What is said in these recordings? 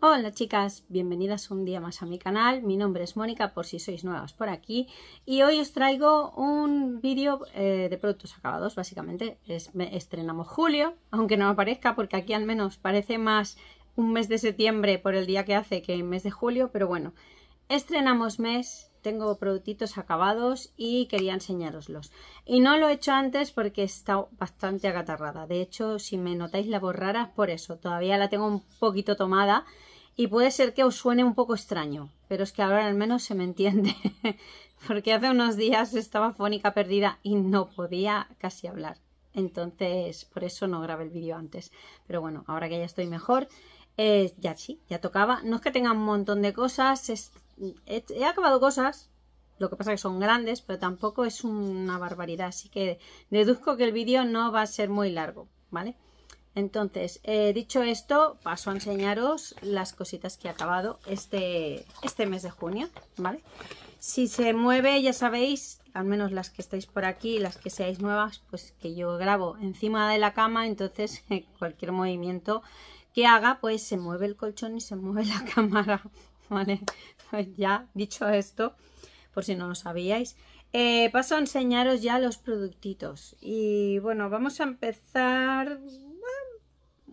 Hola chicas, bienvenidas un día más a mi canal, mi nombre es Mónica por si sois nuevas por aquí y hoy os traigo un vídeo eh, de productos acabados, básicamente estrenamos julio, aunque no aparezca porque aquí al menos parece más un mes de septiembre por el día que hace que mes de julio, pero bueno, estrenamos mes, tengo productitos acabados y quería enseñároslos. Y no lo he hecho antes porque he estado bastante agatarrada, de hecho si me notáis la voz es por eso, todavía la tengo un poquito tomada y puede ser que os suene un poco extraño, pero es que ahora al menos se me entiende, porque hace unos días estaba fónica perdida y no podía casi hablar. Entonces, por eso no grabé el vídeo antes. Pero bueno, ahora que ya estoy mejor, eh, ya sí, ya tocaba. No es que tenga un montón de cosas, he, acabado cosas, lo que pasa es que son grandes, pero tampoco es una barbaridad. Así que deduzco que el vídeo no va a ser muy largo, ¿vale? Entonces, eh, dicho esto, paso a enseñaros las cositas que he acabado este, este mes de junio, ¿vale? Si se mueve, ya sabéis, al menos las que estáis por aquí, las que seáis nuevas, pues que yo grabo encima de la cama, entonces cualquier movimiento que haga, pues se mueve el colchón y se mueve la cámara, ¿vale? ya dicho esto, por si no lo sabíais, eh, paso a enseñaros ya los productitos. Y bueno, vamos a empezar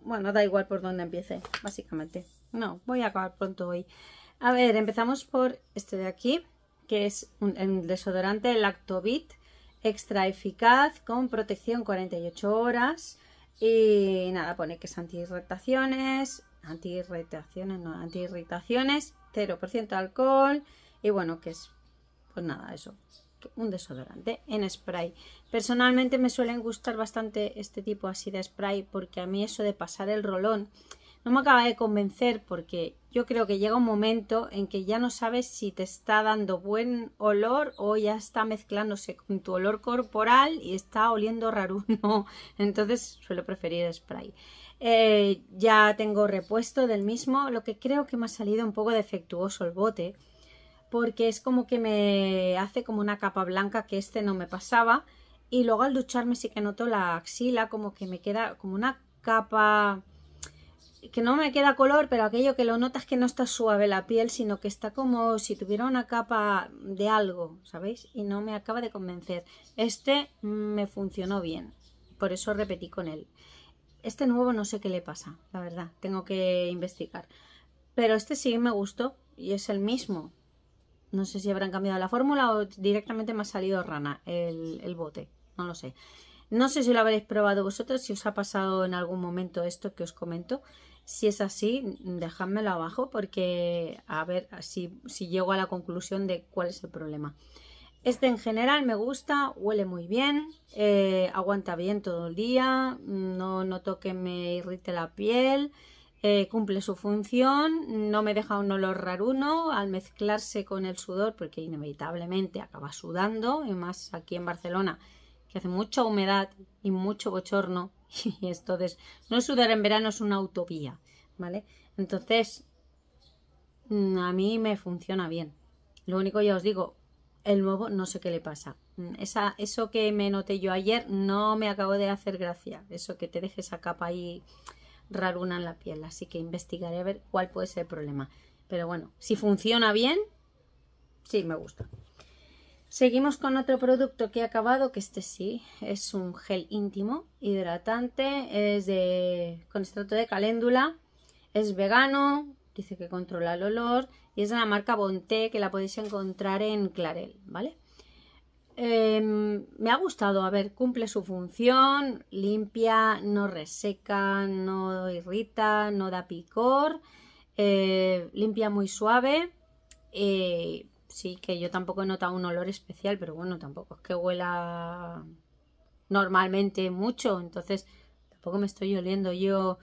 bueno, da igual por dónde empiece, básicamente. No, voy a acabar pronto hoy. A ver, empezamos por este de aquí, que es un, desodorante Lactobit extra eficaz con protección 48 horas y nada, pone que es antiirritaciones, antiirritaciones, no, antiirritaciones, 0% alcohol y bueno, que es pues nada, eso, un desodorante en spray. Personalmente me suelen gustar bastante este tipo así de spray porque a mí eso de pasar el rolón no me acaba de convencer porque yo creo que llega un momento en que ya no sabes si te está dando buen olor o ya está mezclándose con tu olor corporal y está oliendo No, Entonces suelo preferir spray. Eh, ya tengo repuesto del mismo, lo que creo que me ha salido un poco defectuoso el bote porque es como que me hace como una capa blanca que este no me pasaba y luego al ducharme sí que noto la axila como que me queda como una capa que no me queda color pero aquello que lo notas que no está suave la piel sino que está como si tuviera una capa de algo sabéis y no me acaba de convencer este me funcionó bien por eso repetí con él este nuevo no sé qué le pasa la verdad tengo que investigar pero este sí me gustó y es el mismo no sé si habrán cambiado la fórmula o directamente me ha salido rana el, bote. No lo sé. No sé si lo habréis probado vosotros, si os ha pasado en algún momento esto que os comento. Si es así, dejádmelo abajo porque a ver si, llego a la conclusión de cuál es el problema. Este en general me gusta, huele muy bien, eh, aguanta bien todo el día, no noto que me irrite la piel, eh, cumple su función, no me deja un olor raruno al mezclarse con el sudor, porque inevitablemente acaba sudando, y más aquí en Barcelona, que hace mucha humedad y mucho bochorno, y esto de no sudar en verano es una utopía, ¿vale? Entonces, mm, a mí me funciona bien. Lo único ya os digo, el nuevo no sé qué le pasa. Mm, esa, eso que me noté yo ayer no me acabo de hacer gracia. Eso que te deje esa capa ahí raruna en la piel, así que investigaré a ver cuál puede ser el problema. Pero bueno, si funciona bien, sí, me gusta. Seguimos con otro producto que he acabado, que este sí, es un gel íntimo, hidratante, es de, con de caléndula, es vegano, dice que controla el olor y es de la marca Bonté, que la podéis encontrar en Clarel, ¿vale? Em, me ha gustado, a ver, cumple su función, limpia, no reseca, no irrita, no da picor, eh, limpia muy suave. Eh, sí, que yo tampoco he notado un olor especial, pero bueno, tampoco es que huela normalmente mucho, entonces tampoco me estoy oliendo yo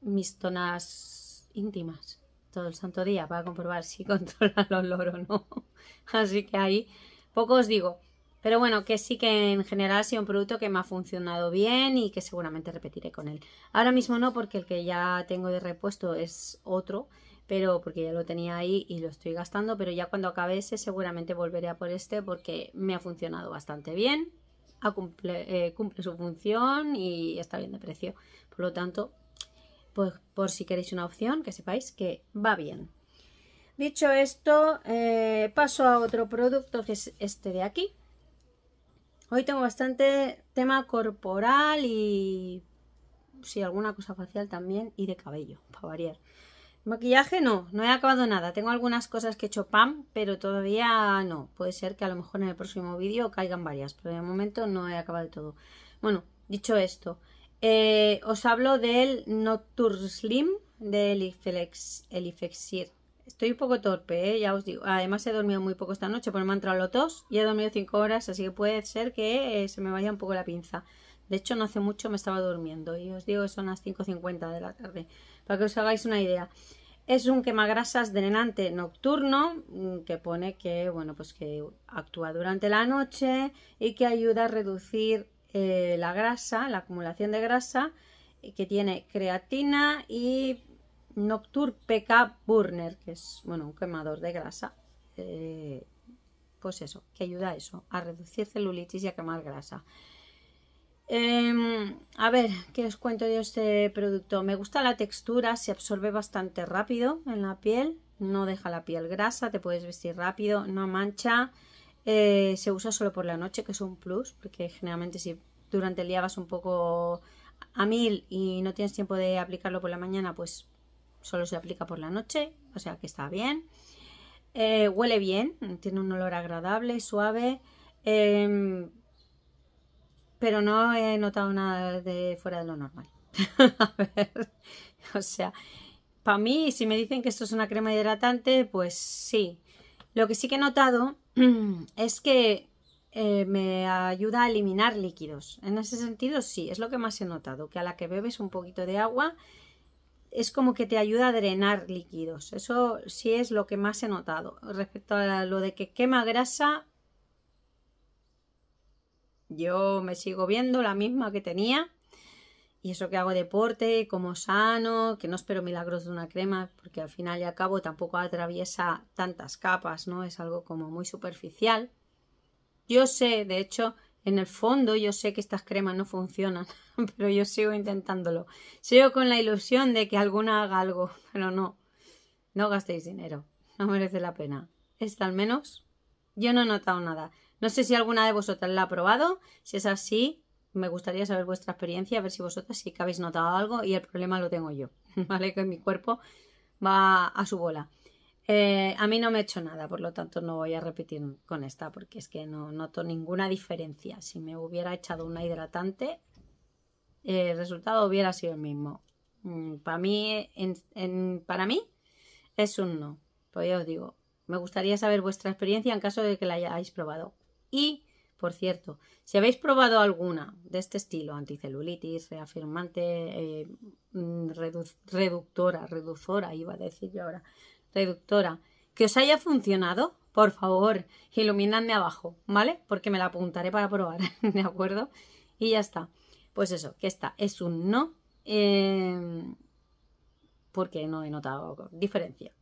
mis zonas íntimas todo el santo día para comprobar si controla el olor o no. Así que ahí poco os digo. Pero bueno, que sí que en general ha sido un producto que me ha funcionado bien y que seguramente repetiré con él. Ahora mismo no, porque el que ya tengo de repuesto es otro, pero porque ya lo tenía ahí y lo estoy gastando, pero ya cuando acabe ese seguramente volveré a por este porque me ha funcionado bastante bien, eh, cumple, su función y está bien de precio. Por lo tanto, pues por si queréis una opción, que sepáis que va bien. Dicho esto, eh, paso a otro producto que es este de aquí Hoy tengo bastante tema corporal y si alguna cosa facial también y de cabello, para variar. Maquillaje no, no he acabado nada. Tengo algunas cosas que he hecho pam, pero todavía no. Puede ser que a lo mejor en el próximo vídeo caigan varias, pero de momento no he acabado de todo. Bueno, dicho esto, eh, os hablo del Nocturne Slim del Elifexir. Estoy un poco torpe, ¿eh? ya os digo. Además he dormido muy poco esta noche, porque me han entrado los dos y he dormido 5 horas, así que puede ser que eh, se me vaya un poco la pinza. De hecho, no hace mucho me estaba durmiendo y os digo que son las 5.50 de la tarde, para que os hagáis una idea. Es un quemagrasas drenante nocturno mm, que pone que, bueno, pues que actúa durante la noche y que ayuda a reducir eh, la grasa, la acumulación de grasa, que tiene creatina y Noctur PK Burner, que es bueno, un quemador de grasa, eh, pues eso, que ayuda a eso, a reducir celulitis y a quemar grasa. Em, a ver, ¿qué os cuento de este producto? Me gusta la textura, se absorbe bastante rápido en la piel, no deja la piel grasa, te puedes vestir rápido, no mancha, eh, se usa solo por la noche, que es un plus, porque generalmente si durante el día vas un poco a mil y no tienes tiempo de aplicarlo por la mañana, pues solo se aplica por la noche, o sea que está bien. Eh, huele bien, tiene un olor agradable, suave, em, pero no he notado nada de fuera de lo normal. A ver, o sea, para mí, si me dicen que esto es una crema hidratante, pues sí. Lo que sí que he notado es que eh, me ayuda a eliminar líquidos. En ese sentido, sí, es lo que más he notado, que a la que bebes un poquito de agua, es como que te ayuda a drenar líquidos. Eso sí es lo que más he notado. Respecto a lo de que quema grasa, yo me sigo viendo la misma que tenía. Y eso que hago deporte, como sano, que no espero milagros de una crema, porque al final y al cabo tampoco atraviesa tantas capas, ¿no? Es algo como muy superficial. Yo sé, de hecho, en el fondo yo sé que estas cremas no funcionan, pero yo sigo intentándolo. Sigo con la ilusión de que alguna haga algo, pero no. No gastéis dinero, no merece la pena. Esta al menos yo no he notado nada. No sé si alguna de vosotras la ha probado. Si es así, me gustaría saber vuestra experiencia, a ver si vosotras sí que habéis notado algo y el problema lo tengo yo, ¿vale? Que mi cuerpo va a su bola. Eh, a mí no me he hecho nada, por lo tanto no voy a repetir con esta porque es que no noto ninguna diferencia. Si me hubiera echado una hidratante, el resultado hubiera sido el mismo. Mm, para, mí, para mí es un no, pues ya os digo. Me gustaría saber vuestra experiencia en caso de que la hayáis probado. Y, por cierto, si habéis probado alguna de este estilo, anticelulitis, reafirmante, eh, mm, reductora, reduzora, iba a decir yo ahora, reductora. ¿Que os haya funcionado? Por favor, iluminadme abajo, ¿vale? Porque me la apuntaré para probar, ¿de acuerdo? Y ya está. Pues eso, que esta es un no, eh, porque no he notado diferencia.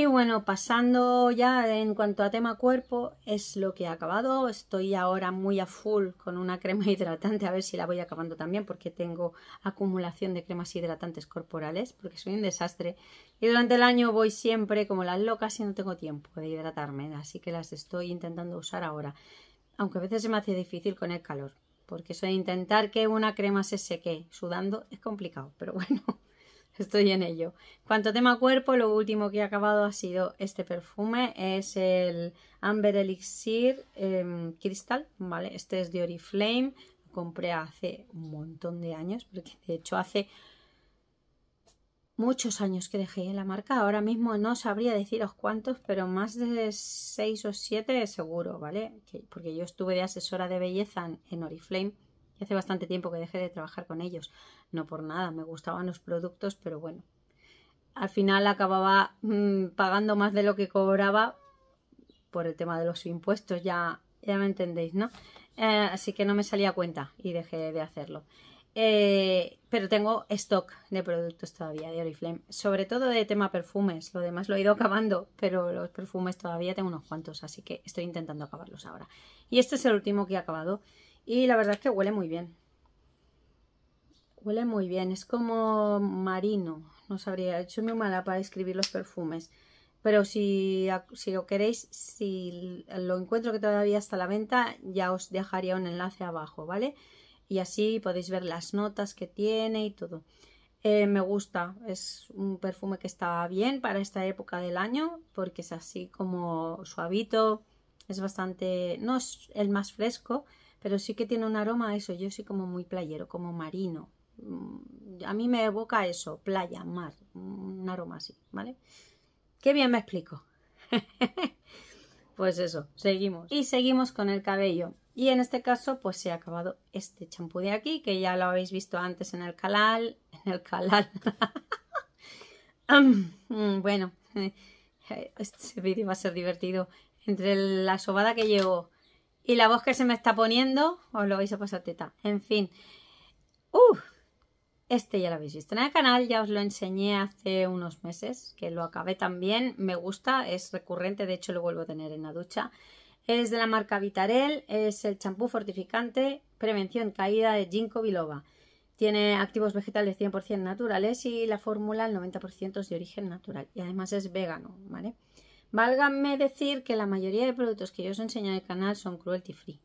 Y bueno, pasando ya en cuanto a tema cuerpo, es lo que he acabado. Estoy ahora muy a full con una crema hidratante, a ver si la voy acabando también, porque tengo acumulación de cremas hidratantes corporales, porque soy un desastre. Y durante el año voy siempre como las locas y no tengo tiempo de hidratarme, así que las estoy intentando usar ahora. Aunque a veces se me hace difícil con el calor, porque eso de intentar que una crema se seque sudando es complicado, pero bueno estoy en ello. Cuanto a tema cuerpo, lo último que he acabado ha sido este perfume, es el Amber Elixir em, Crystal, ¿vale? Este es de Oriflame, lo compré hace un montón de años, porque de hecho hace muchos años que dejé la marca, ahora mismo no sabría deciros cuántos, pero más de 6 o 7 seguro, ¿vale? Porque yo estuve de asesora de belleza en Oriflame hace bastante tiempo que dejé de trabajar con ellos. No por nada, me gustaban los productos, pero bueno. Al final acababa mm, pagando más de lo que cobraba por el tema de los impuestos, ya, ya me entendéis, ¿no? Eh, así que no me salía cuenta y dejé de hacerlo. Eh, pero tengo stock de productos todavía de Oriflame, sobre todo de tema perfumes. Lo demás lo he ido acabando, pero los perfumes todavía tengo unos cuantos, así que estoy intentando acabarlos ahora. Y este es el último que he acabado. Y la verdad es que huele muy bien. Huele muy bien, es como marino, no sabría, hecho muy mala para escribir los perfumes. Pero si, lo queréis, si lo encuentro que todavía está a la venta, ya os dejaría un enlace abajo, ¿vale? Y así podéis ver las notas que tiene y todo. Eh, me gusta, es un perfume que está bien para esta época del año porque es así como suavito, es bastante, no es el más fresco, pero sí que tiene un aroma a eso. Yo soy como muy playero, como marino. Mm, a mí me evoca eso, playa, mar, un aroma así, ¿vale? Qué bien me explico. pues eso, seguimos. Y seguimos con el cabello. Y en este caso, pues se ha acabado este champú de aquí, que ya lo habéis visto antes en el canal. En el canal. Mm, bueno, este vídeo va a ser divertido. Entre la sobada que llevo y la voz que se me está poniendo, os lo vais a pasar teta. En fin. este ya lo habéis visto en el canal, ya os lo enseñé hace unos meses, que lo acabé también. Me gusta, es recurrente, de hecho lo vuelvo a tener en la ducha. Es de la marca Vitarel, es el champú fortificante prevención caída de ginkgo biloba. Tiene activos vegetales 100% naturales y la fórmula el 90% es de origen natural. Y además es vegano, ¿vale? vale válgame decir que la mayoría de productos que yo os enseño en el canal son cruelty free,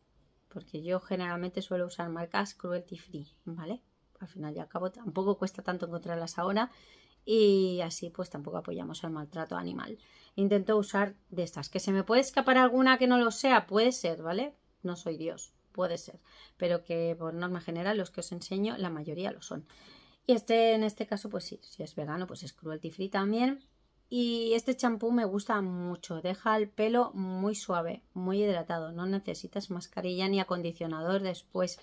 porque yo generalmente suelo usar marcas cruelty free, ¿vale? Al final y al cabo tampoco cuesta tanto encontrarlas ahora y así pues tampoco apoyamos al maltrato animal. Intento usar de estas, que se me puede escapar alguna que no lo sea, puede ser, ¿vale? No soy Dios, puede ser, pero que por norma general los que os enseño la mayoría lo son. Y este en este caso pues sí, si es vegano pues es cruelty free también y este champú me gusta mucho, deja el pelo muy suave, muy hidratado, no necesitas mascarilla ni acondicionador después,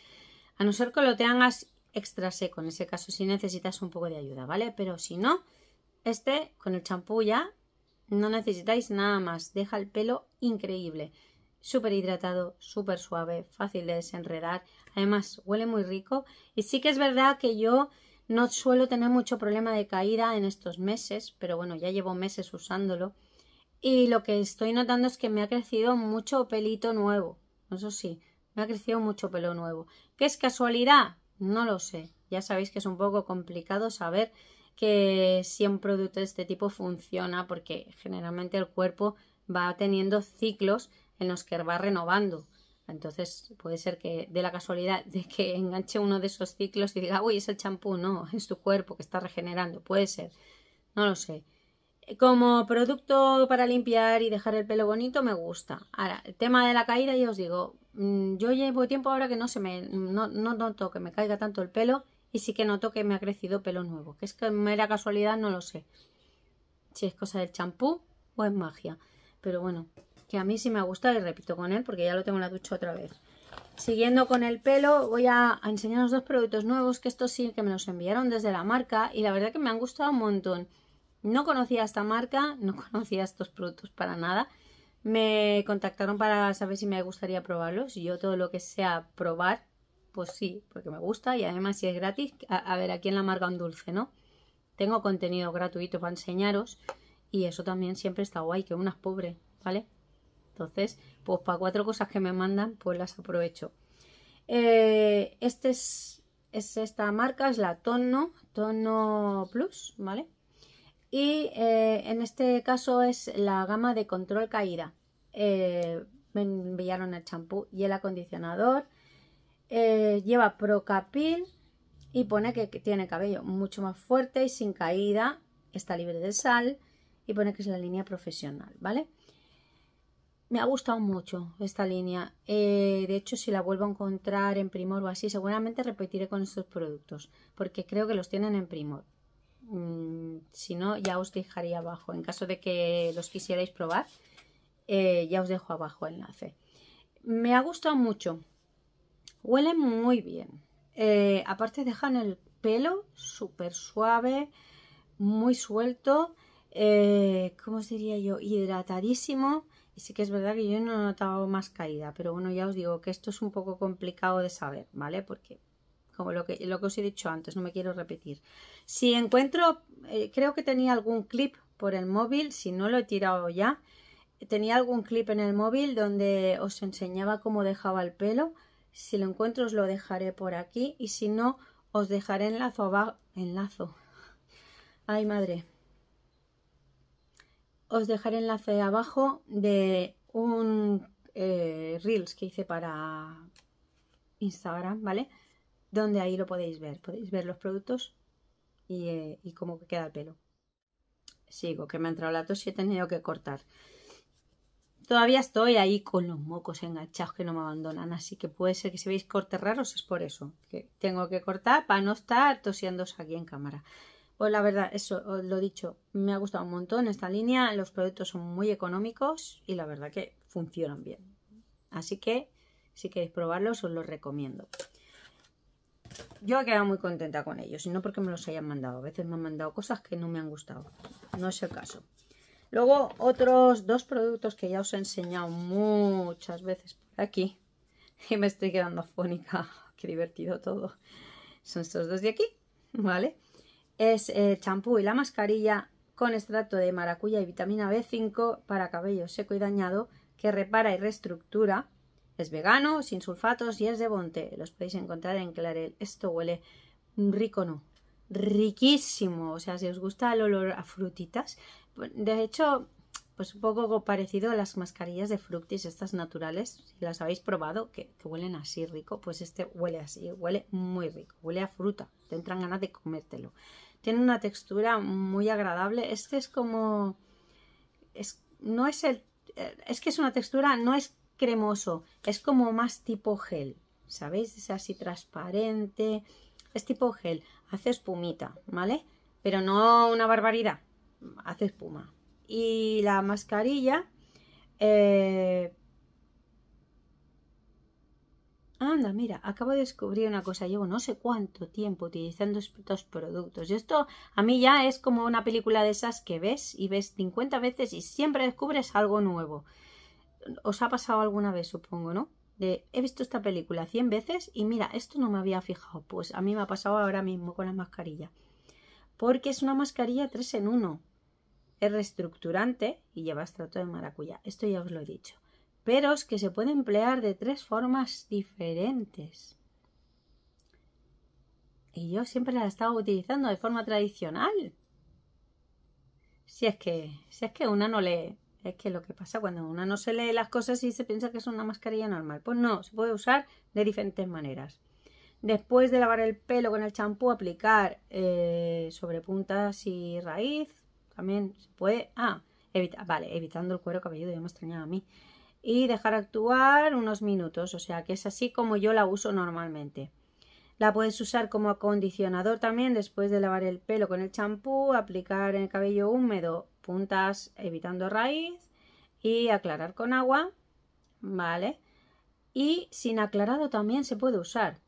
a no ser que lo tengas extra seco, en ese caso si necesitas un poco de ayuda, ¿vale? Pero si no, este con el champú ya no necesitáis nada más, deja el pelo increíble, súper hidratado, súper suave, fácil de desenredar, además huele muy rico y sí que es verdad que yo... No suelo tener mucho problema de caída en estos meses, pero bueno, ya llevo meses usándolo. Y lo que estoy notando es que me ha crecido mucho pelito nuevo. Eso sí, me ha crecido mucho pelo nuevo. ¿Qué es casualidad? No lo sé. Ya sabéis que es un poco complicado saber que si un producto de este tipo funciona, porque generalmente el cuerpo va teniendo ciclos en los que va renovando. Entonces puede ser que de la casualidad de que enganche uno de esos ciclos y diga, uy, es el champú, no, es tu cuerpo que está regenerando, puede ser, no lo sé. Eh, como producto para limpiar y dejar el pelo bonito me gusta. Ahora, el tema de la caída, ya os digo, mm, yo llevo tiempo ahora que no se me, no, no noto que me caiga tanto el pelo y sí que noto que me ha crecido pelo nuevo. Que es que mera casualidad, no lo sé. Si es cosa del champú o es magia. Pero bueno, que a mí sí me ha gustado y repito con él porque ya lo tengo en la ducha otra vez. Siguiendo con el pelo, voy a, enseñaros dos productos nuevos que estos sí que me los enviaron desde la marca y la verdad que me han gustado un montón. No conocía esta marca, no conocía estos productos para nada. Me contactaron para saber si me gustaría probarlos. Y Yo todo lo que sea probar, pues sí, porque me gusta y además si es gratis, a, a ver, aquí en la marca un dulce, ¿no? Tengo contenido gratuito para enseñaros y eso también siempre está guay, que una es pobre, ¿vale? Entonces, pues para cuatro cosas que me mandan, pues las aprovecho. Eh, este es, esta marca, es la Tono, Tono Plus, ¿vale? Y eh, en este caso es la gama de control caída. me eh, enviaron el champú y el acondicionador. lleva Procapil y pone que tiene cabello mucho más fuerte y sin caída. Está libre de sal y pone que es la línea profesional, ¿vale? me ha gustado mucho esta línea. Eh, de hecho, si la vuelvo a encontrar en Primor o así, seguramente repetiré con estos productos, porque creo que los tienen en Primor. Mm, si no, ya os dejaría abajo. En caso de que los quisierais probar, eh, ya os dejo abajo el enlace. Me ha gustado mucho. huele muy bien. Eh, aparte dejan el pelo súper suave, muy suelto, como os diría yo? Hidratadísimo. Y sí que es verdad que yo no he notado más caída, pero bueno, ya os digo que esto es un poco complicado de saber, ¿vale? Porque como lo que, lo que os he dicho antes, no me quiero repetir. Si encuentro, eh, creo que tenía algún clip por el móvil, si no lo he tirado ya, tenía algún clip en el móvil donde os enseñaba cómo dejaba el pelo. Si lo encuentro os lo dejaré por aquí y si no, os dejaré enlazo abajo, enlazo. Ay madre, os dejaré enlace abajo de un eh, Reels que hice para Instagram, ¿vale? Donde ahí lo podéis ver, podéis ver los productos y, eh, y cómo queda el pelo. Sigo, que me ha entrado la tos y he tenido que cortar. Todavía estoy ahí con los mocos enganchados que no me abandonan, así que puede ser que si veis cortes raros es por eso, que tengo que cortar para no estar tosiéndose aquí en cámara. Pues la verdad, eso os lo dicho, me ha gustado un montón esta línea, los productos son muy económicos y la verdad que funcionan bien. Así que si queréis probarlos os los recomiendo. Yo he quedado muy contenta con ellos, y no porque me los hayan mandado, a veces me han mandado cosas que no me han gustado, no es el caso. Luego otros dos productos que ya os he enseñado muchas veces por aquí y me estoy quedando afónica, qué divertido todo. Son estos dos de aquí, ¿vale? es el eh, champú y la mascarilla con extracto de maracuya y vitamina B5 para cabello seco y dañado que repara y reestructura. Es vegano, sin sulfatos y es de Bonte. Los podéis encontrar en Clarel. Esto huele rico, no. Riquísimo. O sea, si os gusta el olor a frutitas. Pues, de hecho, pues un poco parecido a las mascarillas de fructis, estas naturales. Si las habéis probado, que, que huelen así rico, pues este huele así. Huele muy rico. Huele a fruta. Te entran ganas de comértelo. Tiene una textura muy agradable. Este es como... Es, no es el... Es que es una textura, no es cremoso, es como más tipo gel, ¿sabéis? Es así transparente, es tipo gel, hace espumita, ¿vale? Pero no una barbaridad, hace espuma. Y la mascarilla, eh, Anda, mira, acabo de descubrir una cosa. Llevo no sé cuánto tiempo utilizando estos productos. Y esto a mí ya es como una película de esas que ves y ves 50 veces y siempre descubres algo nuevo. Os ha pasado alguna vez, supongo, ¿no? De, he visto esta película 100 veces y mira, esto no me había fijado. Pues a mí me ha pasado ahora mismo con la mascarilla. Porque es una mascarilla 3 en 1. Es reestructurante y lleva extracto de maracuyá. Esto ya os lo he dicho. Pero es que se puede emplear de tres formas diferentes. Y yo siempre la estaba utilizando de forma tradicional. Si es que, si es que una no lee, es que lo que pasa cuando una no se lee las cosas y se piensa que es una mascarilla normal. Pues no, se puede usar de diferentes maneras. Después de lavar el pelo con el champú, aplicar eh, sobre puntas y raíz. También se puede. Ah, evita, vale, evitando el cuero cabelludo, ya me extrañaba a mí y dejar actuar unos minutos, o sea que es así como yo la uso normalmente. La puedes usar como acondicionador también después de lavar el pelo con el champú, aplicar en el cabello húmedo puntas evitando raíz y aclarar con agua, ¿vale? Y sin aclarado también se puede usar.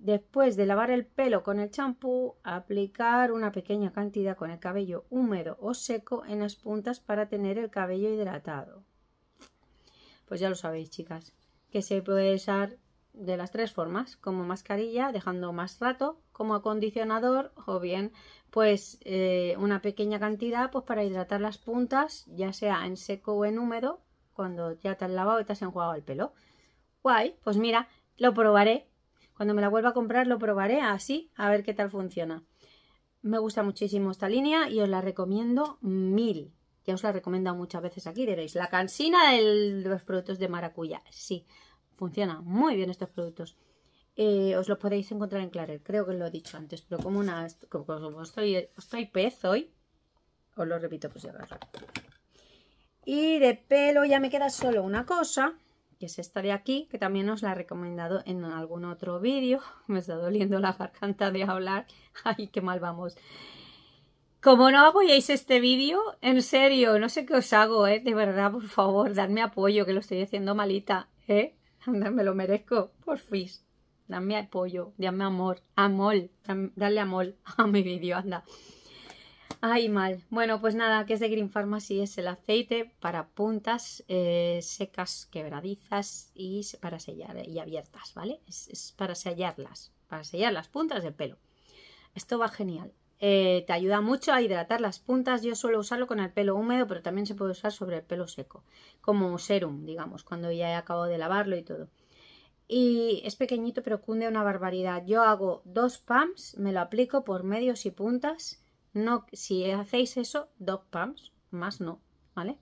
Después de lavar el pelo con el champú, aplicar una pequeña cantidad con el cabello húmedo o seco en las puntas para tener el cabello hidratado. Pues ya lo sabéis, chicas, que se puede usar de las tres formas, como mascarilla, dejando más rato, como acondicionador o bien pues eh, una pequeña cantidad pues para hidratar las puntas, ya sea en seco o en húmedo, cuando ya te has lavado y te has enjuagado el pelo. Guay, pues mira, lo probaré. Cuando me la vuelva a comprar lo probaré así, a ver qué tal funciona. Me gusta muchísimo esta línea y os la recomiendo mil. Ya os la he recomendado muchas veces aquí, diréis, la cansina de los productos de maracuyá. Sí, funcionan muy bien estos productos. Eh, os los podéis encontrar en Claret, creo que lo he dicho antes, pero como una estoy, estoy pez hoy, os lo repito pues ya veréis Y de pelo ya me queda solo una cosa, que es esta de aquí, que también os la he recomendado en algún otro vídeo. Me está doliendo la garganta de hablar. Ay, qué mal vamos. Como no apoyáis este vídeo, en serio, no sé qué os hago, ¿eh? De verdad, por favor, dadme apoyo, que lo estoy haciendo malita, ¿eh? Me lo merezco, por fin. Dadme apoyo, dadme amor, amor, dadle amor a mi vídeo, anda. Ay, mal. Bueno, pues nada, que es de Green Pharmacy, es el aceite para puntas eh, secas, quebradizas y para sellar eh, y abiertas, ¿vale? Es, es para sellarlas, para sellar las puntas del pelo. Esto va genial. Eh, te ayuda mucho a hidratar las puntas. Yo suelo usarlo con el pelo húmedo, pero también se puede usar sobre el pelo seco, como serum, digamos, cuando ya he acabado de lavarlo y todo. Y es pequeñito, pero cunde una barbaridad. Yo hago dos pumps, me lo aplico por medios y puntas. No, si hacéis eso, dos pumps, más no, ¿vale?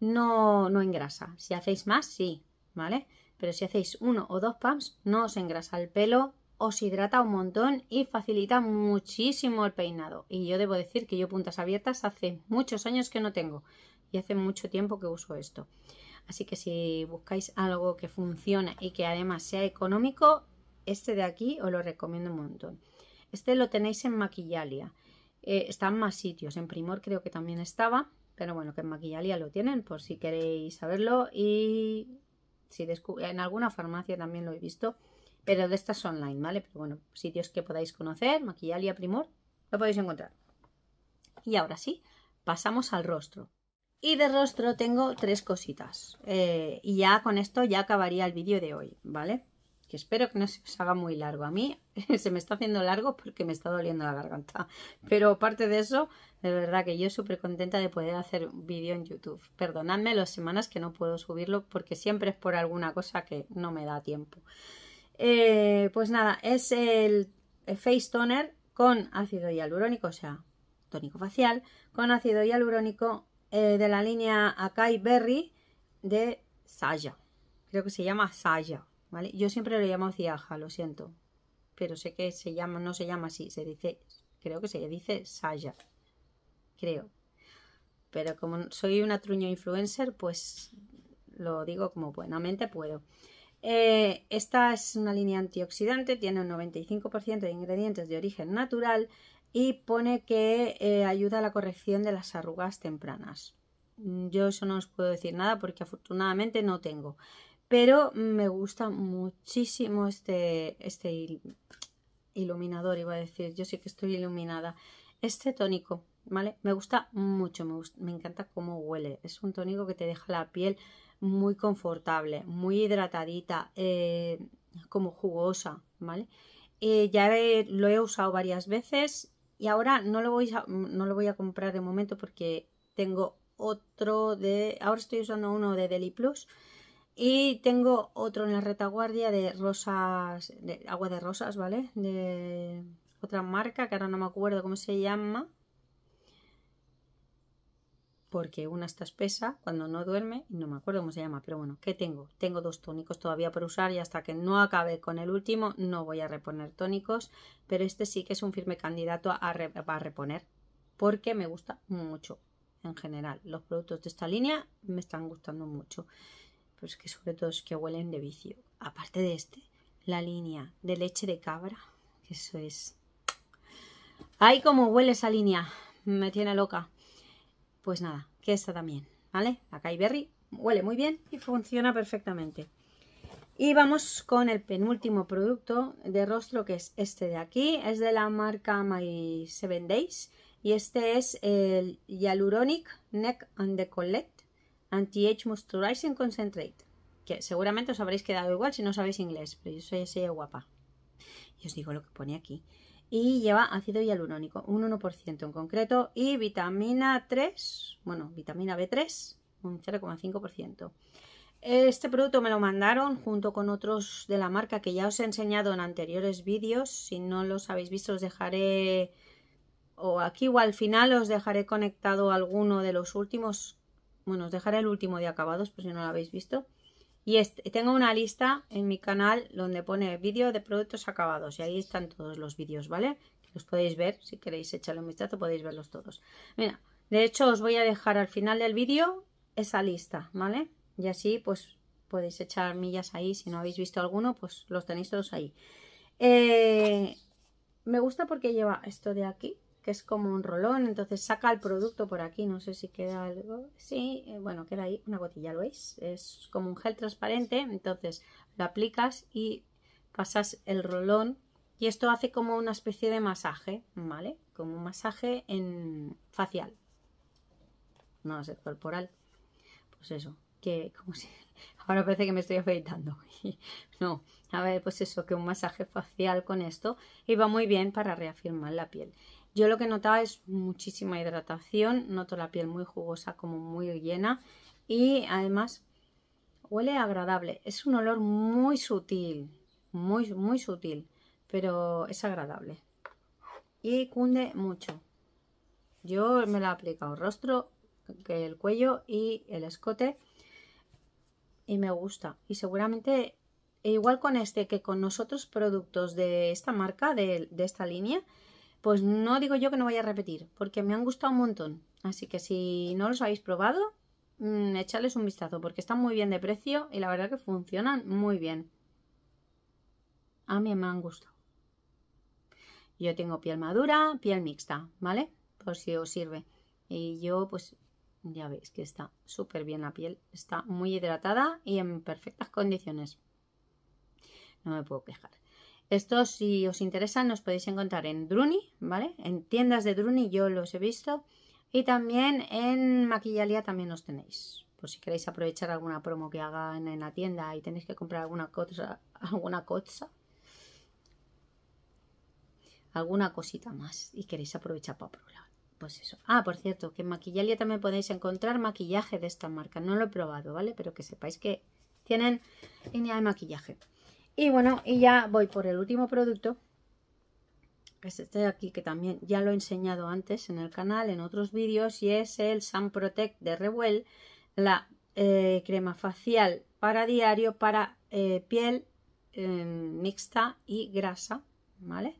No, no engrasa. Si hacéis más, sí, ¿vale? Pero si hacéis uno o dos pumps, no os engrasa el pelo, os hidrata un montón y facilita muchísimo el peinado. Y yo debo decir que yo puntas abiertas hace muchos años que no tengo y hace mucho tiempo que uso esto. Así que si buscáis algo que funcione y que además sea económico, este de aquí os lo recomiendo un montón. Este lo tenéis en Maquillalia. Eh, está en más sitios. En Primor creo que también estaba. Pero bueno, que en Maquillalia lo tienen por si queréis saberlo. Y si en alguna farmacia también lo he visto pero de estas online, ¿vale? Pero bueno, sitios que podáis conocer, Maquillalia, Primor, lo podéis encontrar. Y ahora sí, pasamos al rostro. Y de rostro tengo tres cositas. Eh, y ya con esto ya acabaría el vídeo de hoy, ¿vale? Que espero que no se os haga muy largo. A mí se me está haciendo largo porque me está doliendo la garganta. Pero aparte de eso, de verdad que yo súper contenta de poder hacer un vídeo en YouTube. Perdonadme las semanas que no puedo subirlo porque siempre es por alguna cosa que no me da tiempo. Eh, pues nada, es el Face Toner con ácido hialurónico, o sea, tónico facial, con ácido hialurónico eh, de la línea Akai Berry de Saya. Creo que se llama Saya, ¿vale? Yo siempre lo llamo Ciaja, lo siento. Pero sé que se llama, no se llama así, se dice, creo que se dice Saya. Creo. Pero como soy una truño influencer, pues lo digo como buenamente puedo. Eh, esta es una línea antioxidante, tiene un 95% de ingredientes de origen natural y pone que eh, ayuda a la corrección de las arrugas tempranas. Mm, yo eso no os puedo decir nada porque afortunadamente no tengo. Pero me gusta muchísimo este, este iluminador, iba a decir. Yo sí que estoy iluminada. Este tónico, ¿vale? Me gusta mucho, me, me encanta cómo huele. Es un tónico que te deja la piel muy confortable, muy hidratadita, eh, como jugosa, ¿vale? Eh, ya lo he usado varias veces y ahora no lo, voy a, no lo voy a comprar de momento porque tengo otro de... Ahora estoy usando uno de Deli Plus y tengo otro en la retaguardia de rosas, de agua de rosas, ¿vale? De otra marca que ahora no me acuerdo cómo se llama porque una está espesa cuando no duerme y no me acuerdo cómo se llama, pero bueno, ¿qué tengo? Tengo dos tónicos todavía por usar y hasta que no acabe con el último no voy a reponer tónicos, pero este sí que es un firme candidato a, reponer porque me gusta mucho en general. Los productos de esta línea me están gustando mucho, pero es que sobre todo es que huelen de vicio. Aparte de este, la línea de leche de cabra, eso es... ¡Ay, cómo huele esa línea! Me tiene loca. Pues nada, que esta también, ¿vale? La Kaiberry huele muy bien y funciona perfectamente. Y vamos con el penúltimo producto de rostro que es este de aquí. Es de la marca My Seven Days. Y este es el Hyaluronic Neck and Collect Anti-Age Moisturizing Concentrate. Que seguramente os habréis quedado igual si no sabéis inglés, pero yo soy así guapa. Y os digo lo que pone aquí y lleva ácido hialurónico, un 1% en concreto, y vitamina 3, bueno, vitamina B3, un 0,5%. Este producto me lo mandaron junto con otros de la marca que ya os he enseñado en anteriores vídeos. Si no los habéis visto os dejaré, o aquí o al final os dejaré conectado alguno de los últimos. Bueno, os dejaré el último de acabados por si no lo habéis visto. Y tengo una lista en mi canal donde pone vídeo de productos acabados y ahí están todos los vídeos, ¿vale? Los podéis ver, si queréis echarle un vistazo podéis verlos todos. Mira, de hecho os voy a dejar al final del vídeo esa lista, ¿vale? Y así pues podéis echar millas ahí, si no habéis visto alguno pues los tenéis todos ahí. Eh, me gusta porque lleva esto de aquí, es como un rolón, entonces saca el producto por aquí, no sé si queda algo, sí, eh, bueno, queda ahí una gotilla, ¿lo veis? Es como un gel transparente, entonces lo aplicas y pasas el rolón y esto hace como una especie de masaje, ¿vale? Como un masaje en facial, no es corporal, pues eso, que como si ahora parece que me estoy afeitando. no, a ver, pues eso, que un masaje facial con esto iba muy bien para reafirmar la piel. Yo lo que notaba es muchísima hidratación, noto la piel muy jugosa, como muy llena y además huele agradable. Es un olor muy sutil, muy, muy sutil, pero es agradable y cunde mucho. Yo me la he aplicado rostro, el cuello y el escote y me gusta. Y seguramente, igual con este que con los otros productos de esta marca, de, esta línea, pues no digo yo que no vaya a repetir, porque me han gustado un montón. Así que si no los habéis probado, mm, echarles un vistazo, porque están muy bien de precio y la verdad que funcionan muy bien. A mí me han gustado. Yo tengo piel madura, piel mixta, ¿vale? Por si os sirve. Y yo, pues, ya veis que está súper bien la piel, está muy hidratada y en perfectas condiciones. No me puedo quejar. Esto, si os interesa, nos podéis encontrar en Druni, ¿vale? En tiendas de Druni yo los he visto. Y también en Maquillalia también los tenéis. Por si queréis aprovechar alguna promo que hagan en la tienda y tenéis que comprar alguna cosa, alguna cosa, alguna cosita más y queréis aprovechar para probar pues eso. Ah, por cierto, que en Maquillalia también podéis encontrar maquillaje de esta marca. No lo he probado, ¿vale? Pero que sepáis que tienen línea de maquillaje. Y bueno, y ya voy por el último producto. es este de aquí, que también ya lo he enseñado antes en el canal, en otros vídeos. Y es el Sun Protect de Revuel. La eh, crema facial para diario, para eh, piel eh, mixta y grasa, ¿vale?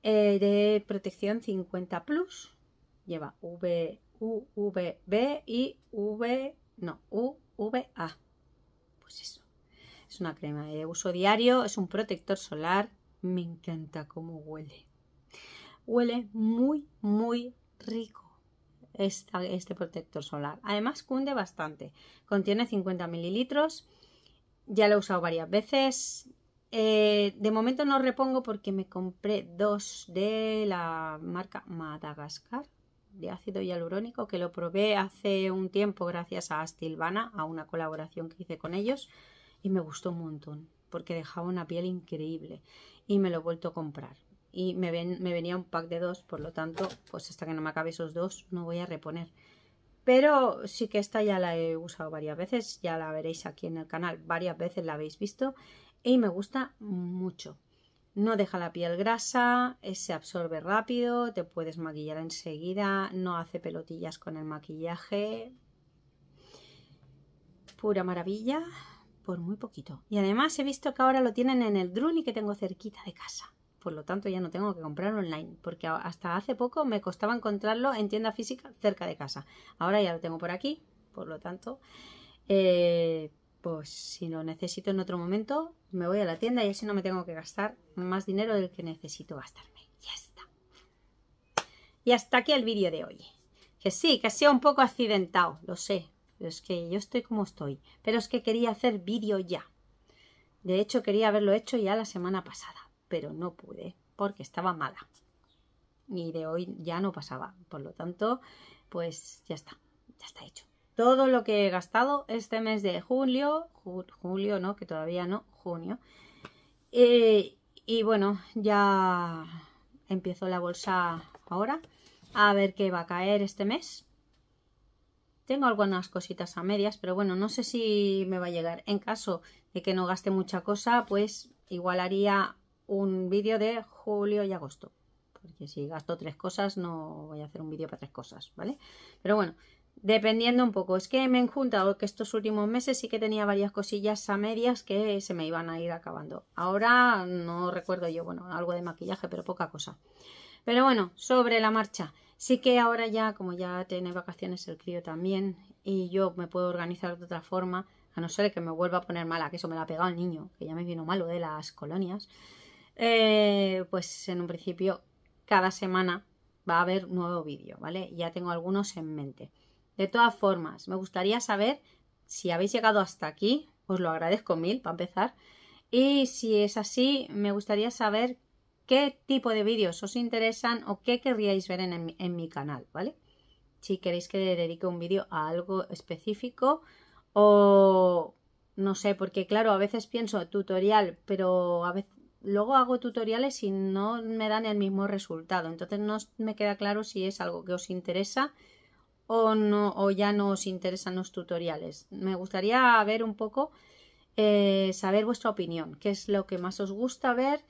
de protección 50 lleva V, B y V, no, U, V, A. Pues eso. Es una crema de uso diario, es un protector solar. Me encanta cómo huele. Huele muy, muy rico este protector solar. Además cunde bastante. Contiene 50 mililitros. Ya lo he usado varias veces. Eh, de momento no repongo porque me compré dos de la marca Madagascar de ácido hialurónico que lo probé hace un tiempo gracias a Astilvana, a una colaboración que hice con ellos y me gustó un montón porque dejaba una piel increíble y me lo he vuelto a comprar. Y me, ven, me venía un pack de dos, por lo tanto, pues hasta que no me acabe esos dos no voy a reponer. Pero sí que esta ya la he usado varias veces, ya la veréis aquí en el canal, varias veces la habéis visto y me gusta mucho. No deja la piel grasa, eh, se absorbe rápido, te puedes maquillar enseguida, no hace pelotillas con el maquillaje. Pura maravilla, por muy poquito. Y además he visto que ahora lo tienen en el Druni que tengo cerquita de casa. Por lo tanto ya no tengo que comprarlo online, porque hasta hace poco me costaba encontrarlo en tienda física cerca de casa. Ahora ya lo tengo por aquí, por lo tanto... Eh, pues si lo necesito en otro momento, me voy a la tienda y así no me tengo que gastar más dinero del que necesito gastarme. Ya está. Y hasta aquí el vídeo de hoy. Que sí, que sea un poco accidentado, lo sé. es que yo estoy como estoy. Pero es que quería hacer vídeo ya. De hecho, quería haberlo hecho ya la semana pasada. Pero no pude, porque estaba mala. Y de hoy ya no pasaba. Por lo tanto, pues ya está. Ya está hecho todo lo que he gastado este mes de julio, julio no, que todavía no, junio. Eh, y bueno, ya empiezo la bolsa ahora a ver qué va a caer este mes. Tengo algunas cositas a medias, pero bueno, no sé si me va a llegar. En caso de que no gaste mucha cosa, pues igual haría un vídeo de julio y agosto. Porque si gasto tres cosas, no voy a hacer un vídeo para tres cosas, ¿vale? Pero bueno, Dependiendo un poco, es que me he juntado que estos últimos meses sí que tenía varias cosillas a medias que se me iban a ir acabando. Ahora no recuerdo yo, bueno, algo de maquillaje, pero poca cosa. Pero bueno, sobre la marcha. Sí que ahora ya, como ya tiene vacaciones el crío también, y yo me puedo organizar de otra forma, a no ser que me vuelva a poner mala, que eso me la ha pegado el niño, que ya me vino malo de las colonias, eh, pues en un principio cada semana va a haber nuevo vídeo, ¿vale? Ya tengo algunos en mente. De todas formas, me gustaría saber si habéis llegado hasta aquí, os lo agradezco mil para empezar, y si es así, me gustaría saber qué tipo de vídeos os interesan o qué querríais ver en, mi canal, ¿vale? Si queréis que dedique un vídeo a algo específico o no sé, porque claro, a veces pienso tutorial, pero a luego hago tutoriales y no me dan el mismo resultado, entonces no me queda claro si es algo que os interesa o, no, o ya no os interesan los tutoriales. Me gustaría ver un poco, eh, saber vuestra opinión, qué es lo que más os gusta ver,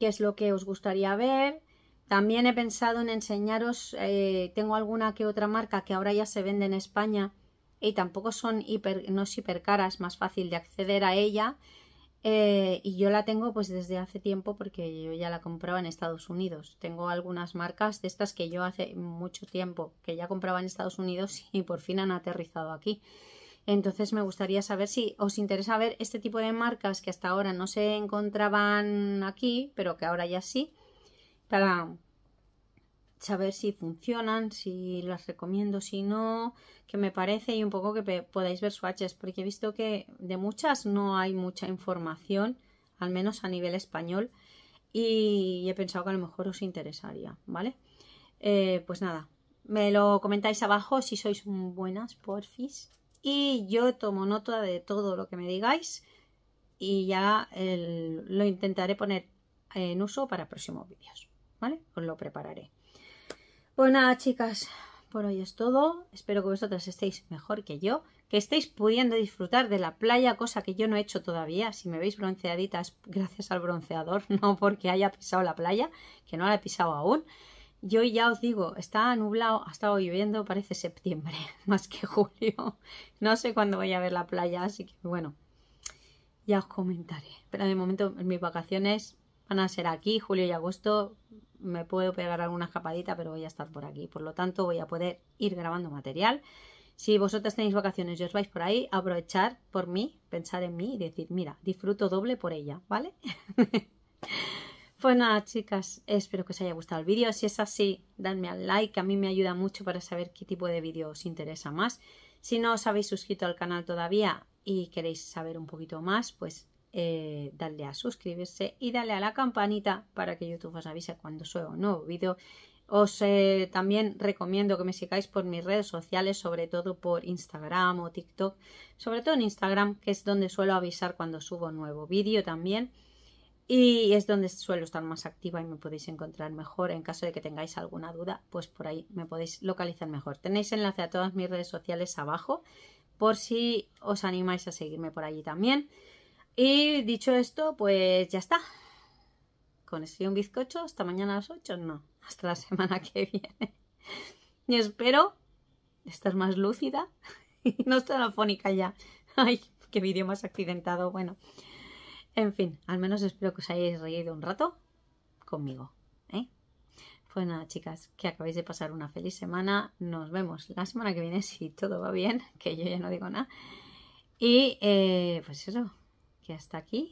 qué es lo que os gustaría ver. También he pensado en enseñaros, eh, tengo alguna que otra marca que ahora ya se vende en España y tampoco son hiper, no es hiper caras, más fácil de acceder a ella. Eh, y yo la tengo pues desde hace tiempo porque yo ya la compraba en Estados Unidos. Tengo algunas marcas de estas que yo hace mucho tiempo que ya compraba en Estados Unidos y por fin han aterrizado aquí. Entonces me gustaría saber si os interesa ver este tipo de marcas que hasta ahora no se encontraban aquí, pero que ahora ya sí. para ver si funcionan, si las recomiendo, si no, que me parece y un poco que podáis ver swatches, porque he visto que de muchas no hay mucha información, al menos a nivel español, y he pensado que a lo mejor os interesaría, ¿vale? Eh, pues nada, me lo comentáis abajo si sois buenas, porfis, y yo tomo nota de todo lo que me digáis y ya lo intentaré poner en uso para próximos vídeos, ¿vale? Os lo prepararé. Pues nada, chicas, por hoy es todo. Espero que vosotras estéis mejor que yo, que estéis pudiendo disfrutar de la playa, cosa que yo no he hecho todavía. Si me veis bronceaditas, gracias al bronceador, no porque haya pisado la playa, que no la he pisado aún. Yo ya os digo, está nublado, ha estado lloviendo, parece septiembre, más que julio. No sé cuándo voy a ver la playa, así que bueno, ya os comentaré. Pero de momento, en mis vacaciones, van a ser aquí, julio y agosto. Me puedo pegar alguna escapadita, pero voy a estar por aquí. Por lo tanto, voy a poder ir grabando material. Si vosotras tenéis vacaciones y os vais por ahí, aprovechar por mí, pensar en mí y decir, mira, disfruto doble por ella, ¿vale? pues nada, chicas, espero que os haya gustado el vídeo. Si es así, dadme al like, a mí me ayuda mucho para saber qué tipo de vídeo os interesa más. Si no os habéis suscrito al canal todavía y queréis saber un poquito más, pues eh, darle dale a suscribirse y darle a la campanita para que YouTube os avise cuando suba un nuevo vídeo. Os eh, también recomiendo que me sigáis por mis redes sociales, sobre todo por Instagram o TikTok, sobre todo en Instagram, que es donde suelo avisar cuando subo un nuevo vídeo también. Y es donde suelo estar más activa y me podéis encontrar mejor. En caso de que tengáis alguna duda, pues por ahí me podéis localizar mejor. Tenéis enlace a todas mis redes sociales abajo por si os animáis a seguirme por allí también. Y dicho esto, pues ya está. Con esto y un bizcocho, hasta mañana a las 8, no, hasta la semana que viene. Y espero estar más lúcida y no estar afónica ya. Ay, qué vídeo más accidentado, bueno. En fin, al menos espero que os hayáis reído un rato conmigo. ¿eh? Pues nada, chicas, que acabéis de pasar una feliz semana. Nos vemos la semana que viene si todo va bien, que yo ya no digo nada. Y eh, pues eso, que hasta aquí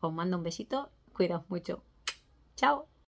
os mando un besito. Cuidaos mucho. Chao.